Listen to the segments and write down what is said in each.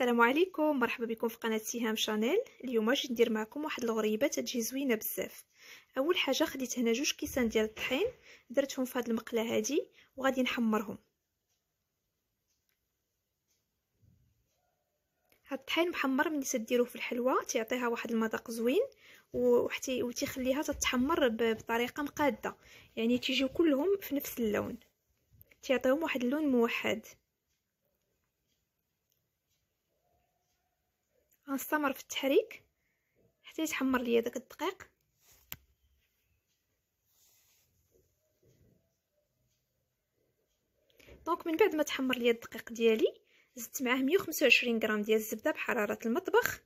السلام عليكم مرحبا بكم في قناه سهام شانيل اليوم غادي ندير معكم واحد الغريبه تجي زوينه بزاف اول حاجه خديت هنا جوج كيسان ديال الطحين درتهم في هاد المقله هادي وغادي نحمرهم هاد الطحين محمر ملي تديروه في الحلوى تيعطيها واحد المذاق زوين وحتى وتخليها تتحمر بطريقه مقاده يعني تيجيو كلهم في نفس اللون تيعطيهم واحد اللون موحد غنستمر في التحريك حتى يتحمر ليا داك الدقيق دونك من بعد ما تحمر ليا الدقيق ديالي زدت معاه 125 غرام ديال الزبده بحراره المطبخ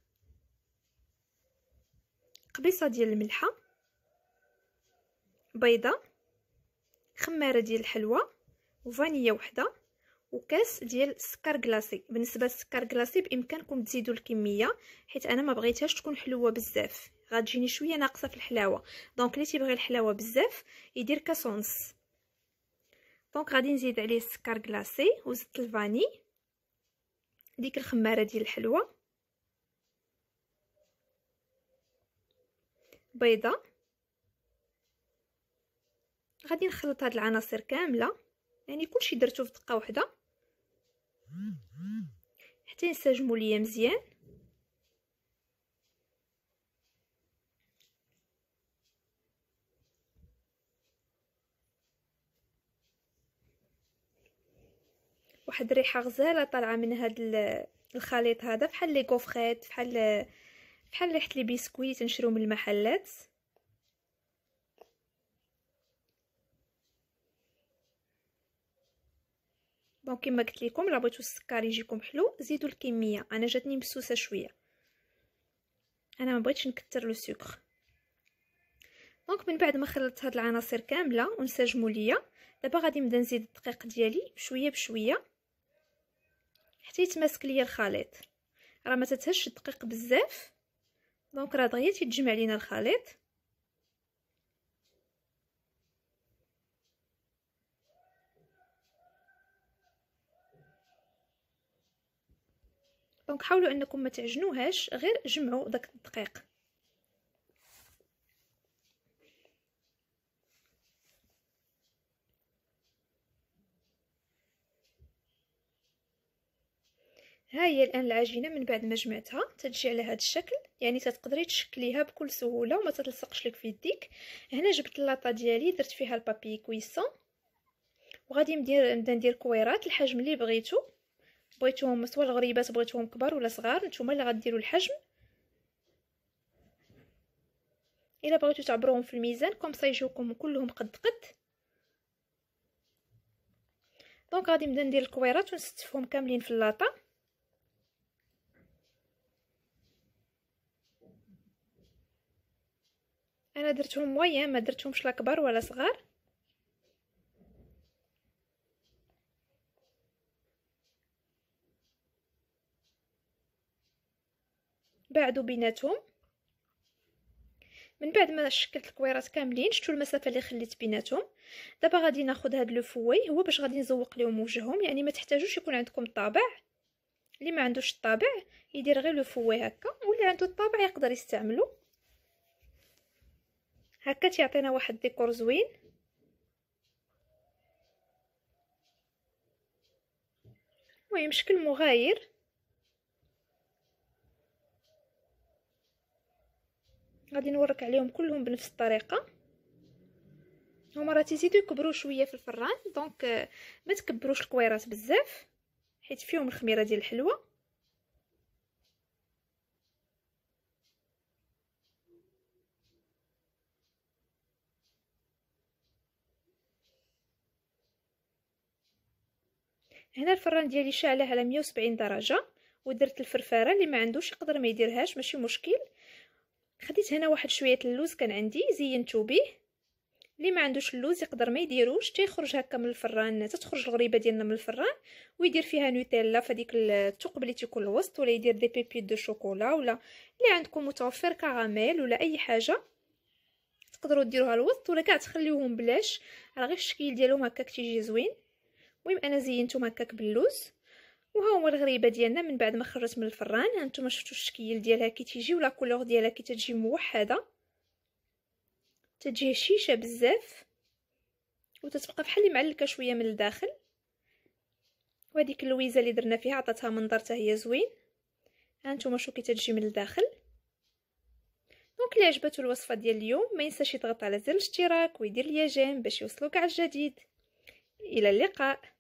قبيصه ديال الملحه بيضه خماره ديال الحلوى وفانيا وحده وكاس ديال السكر كلاصي بالنسبه للسكر كلاصي بامكانكم تزيدوا الكميه حيت انا ما بغيتهاش تكون حلوه بزاف غتجيني شويه ناقصه في الحلاوه دونك اللي تيبغي الحلاوه بزاف يدير كاس ونص دونك غادي نزيد عليه السكر كلاصي وزيت الفاني ديك الخماره ديال الحلوه بيضه غادي نخلط هاد العناصر كامله يعني كلشي درتو في دقه واحده حتى ينسجموا ليا مزيان واحد الريحه غزاله طالعه من هاد الخليط هذا بحال لي كوفريت بحال بحال ريحه لي بسكويت نشرو من المحلات دونك كما قلت لكم الا بغيتو السكر يجيكم حلو زيدوا الكميه انا جاتني مبسوسه شويه انا ما بغيتش نكثر لو سكر دونك من بعد ما خلطت هاد العناصر كامله ونسجموا ليا دابا غادي نبدا نزيد الدقيق ديالي بشويه بشويه حتى يتماسك ليا الخليط راه ما تتهش الدقيق بزاف دونك راه دغيا تيتجمع لينا الخليط دونك حاولوا انكم ما تعجنوهاش غير جمعوا داك الدقيق ها هي الان العجينه من بعد ما جمعتها تتجي على هذا الشكل يعني تتقدري تشكليها بكل سهوله وما تتلصقش لك في يديك هنا جبت اللاطه ديالي درت فيها البابي كويسون وغادي ندير ندير كويرات الحجم اللي بغيتو بغيتوهم سوا الغريبات بغيتوهم كبار ولا صغار نتوما اللي غديروا الحجم الا بغيتو تعبروهم في الميزان كوم سا كلهم قد قد دونك غادي نبدا ندير الكويرات ونستفهم كاملين في اللاطه انا درتهم مويان ما درتهمش لا كبار ولا صغار بعدو بيناتهم من بعد ما شكلت الكويرات كاملين شفتوا المسافه اللي خليت بيناتهم دابا غادي ناخذ هذا لو فوي هو باش غادي نزوق لهم وجههم يعني ما تحتاجوش يكون عندكم الطابع اللي ما عندوش الطابع يدير غير لو فوي هكا واللي عنده الطابع يقدر يستعملو هكا تيعطينا واحد ديكور زوين المهم شكل مغاير غادي نورك عليهم كلهم بنفس الطريقه هما راه تيزيدو يكبروا شويه في الفران دونك آه، ما تكبروش الكويرات بزاف حيت فيهم الخميره ديال الحلوه هنا الفران ديالي شاعله على 170 درجه ودرت الفرفاره اللي ما عندوش يقدر ما يديرهاش ماشي مشكل خديت هنا واحد شويه اللوز كان عندي زينتو به اللي ما عندوش اللوز يقدر ما يديروش تيخرج هكا من الفران تتخرج الغريبه ديالنا من الفران ويدير فيها نوتيلا فديك الثقب اللي تيكون الوسط ولا يدير دي بيبي دو شوكولا ولا اللي عندكم متوفر كراميل ولا اي حاجه تقدروا ديروها الوسط ولا كاع تخليوهم بلاش راه غير الشكل ديالهم هكاك تيجي زوين المهم انا زينتهم هكاك باللوز وها هو الغريبه ديالنا من بعد ما خرجت من الفران هانتوما شفتوا الشكل ديالها كي تيجي ولا كولور ديالها كي تجي موحده تجي هشيشه بزاف وتتبقى بحال اللي معلكه شويه من الداخل وهذيك اللويزه اللي درنا فيها عطاتها منظر حتى هي زوين هانتوما شو كي تجي من الداخل دونك اللي عجبته الوصفه ديال اليوم ما ينساش يضغط على زر الاشتراك ويدير ليا جيم باش يوصلوك على الجديد الى اللقاء